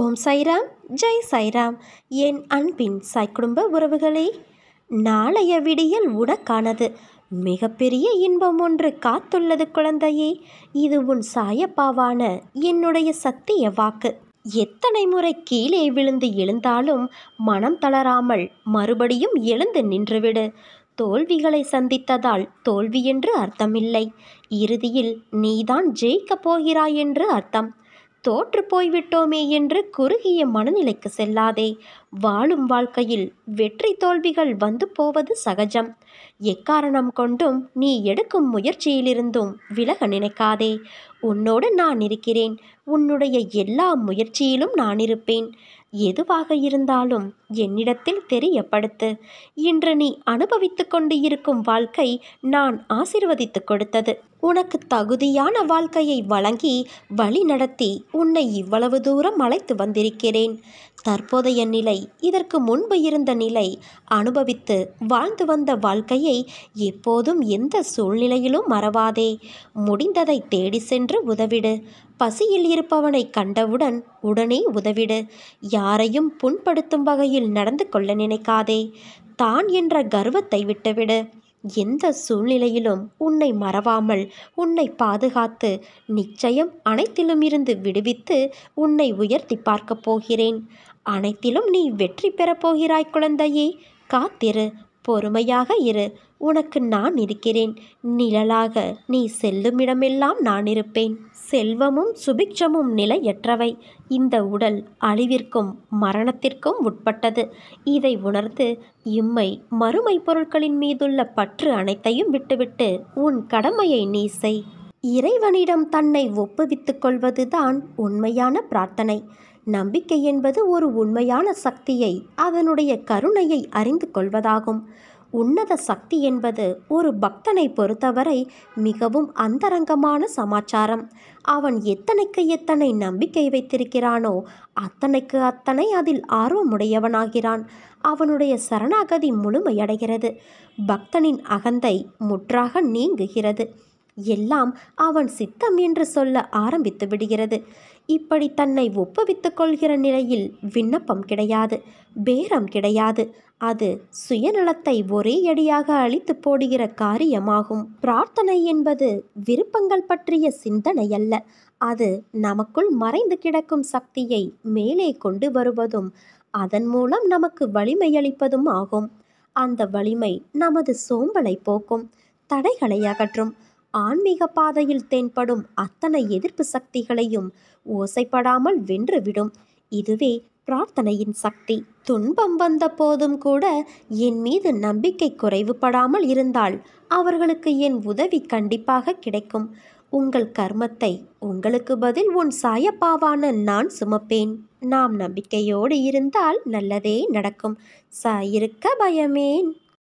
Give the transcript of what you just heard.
ஓம் சைராம் ஜெய் சைராம் என் அன்பின் சாய் குடும்ப உறவுகளே நாளைய விடியல் உனக்கானது மிகப்பெரிய இன்பம் ஒன்று காத்துள்ளது குழந்தையே இது உன் சாயப்பாவான என்னுடைய சத்திய வாக்கு எத்தனை முறை கீழே விழுந்து எழுந்தாலும் மனம் தளராமல் மறுபடியும் எழுந்து நின்றுவிடு தோல்விகளை சந்தித்ததால் தோல்வி என்று அர்த்தமில்லை இறுதியில் நீதான் ஜெயிக்கப் போகிறாய் என்று அர்த்தம் தோற்று போய்விட்டோமே என்று குறுகிய மனநிலைக்கு செல்லாதே வாழும் வாழ்க்கையில் வெற்றி தோல்விகள் வந்து போவது சகஜம் எக்காரணம் கொண்டும் நீ எடுக்கும் முயற்சியிலிருந்தும் விலக நினைக்காதே உன்னோடு நான் இருக்கிறேன் உன்னுடைய எல்லா முயற்சியிலும் நான் இருப்பேன் எதுவாக இருந்தாலும் என்னிடத்தில் தெரியப்படுத்து இன்று நீ அனுபவித்து கொண்டு இருக்கும் வாழ்க்கை நான் ஆசிர்வதித்து கொடுத்தது உனக்கு தகுதியான வாழ்க்கையை வழங்கி வழி நடத்தி உன்னை இவ்வளவு தூரம் அழைத்து வந்திருக்கிறேன் தற்போதைய நிலை இதற்கு முன்பு இருந்த நிலை அனுபவித்து வாழ்ந்து வந்த வாழ்க்கையை எப்போதும் எந்த சூழ்நிலையிலும் மறவாதே முடிந்ததை தேடி சென்று உதவிடு பசியில் இருப்பவனை கண்டவுடன் உடனே உதவிடு யாரையும் புண்படுத்தும் வகையில் நடந்து கொள்ள நினைக்காதே தான் என்ற கர்வத்தை விட்டுவிடு எந்த சூழ்நிலையிலும் உன்னை மறவாமல் உன்னை பாதுகாத்து நிச்சயம் அனைத்திலும் இருந்து விடுவித்து உன்னை உயர்த்தி பார்க்கப் போகிறேன் அனைத்திலும் நீ வெற்றி பெறப் போகிறாய் குழந்தையே காத்திரு பொறுமையாக இரு உனக்கு நான் இருக்கிறேன் நிழலாக நீ செல்லும் இடமெல்லாம் நான் இருப்பேன் செல்வமும் சுபிக்ஷமும் நிலையற்றவை இந்த உடல் அழிவிற்கும் மரணத்திற்கும் உட்பட்டது இதை உணர்ந்து இம்மை மறுமை பொருட்களின் மீதுள்ள பற்று அனைத்தையும் விட்டுவிட்டு உன் கடமையை நீ செய் இறைவனிடம் தன்னை ஒப்புவித்துக் கொள்வதுதான் உண்மையான பிரார்த்தனை நம்பிக்கை என்பது ஒரு உண்மையான சக்தியை அதனுடைய கருணையை அறிந்து கொள்வதாகும் உன்னத சக்தி என்பது ஒரு பக்தனை பொறுத்தவரை மிகவும் அந்தரங்கமான சமாச்சாரம் அவன் எத்தனைக்கு எத்தனை நம்பிக்கை வைத்திருக்கிறானோ அத்தனைக்கு அத்தனை அதில் ஆர்வமுடையவனாகிறான் அவனுடைய சரணாகதி முழுமையடைகிறது பக்தனின் அகந்தை முற்றாக நீங்குகிறது எல்லாம் அவன் சித்தம் என்று சொல்ல ஆரம்பித்து விடுகிறது இப்படி தன்னை ஒப்புவித்து கொள்கிற நிலையில் விண்ணப்பம் கிடையாது பேரம் கிடையாது அது சுயநலத்தை ஒரே அடியாக அழித்து போடுகிற காரியமாகும் பிரார்த்தனை என்பது விருப்பங்கள் பற்றிய சிந்தனை அல்ல அது நமக்குள் மறைந்து கிடக்கும் சக்தியை மேலே கொண்டு வருவதும் அதன் மூலம் நமக்கு வலிமையளிப்பதும் ஆகும் அந்த வலிமை நமது சோம்பலை போக்கும் தடைகளை அகற்றும் ஆன்மீக பாதையில் தென்படும் அத்தனை எதிர்ப்பு சக்திகளையும் ஓசைப்படாமல் வென்றுவிடும் இதுவே பிரார்த்தனையின் சக்தி துன்பம் வந்த போதும் கூட என் மீது நம்பிக்கை குறைவுபடாமல் இருந்தால் அவர்களுக்கு என் உதவி கண்டிப்பாக கிடைக்கும் உங்கள் கர்மத்தை உங்களுக்கு பதில் உன் சாயப்பாவான நான் சுமப்பேன் நாம் நம்பிக்கையோடு இருந்தால் நல்லதே நடக்கும் சாயிருக்க பயமேன்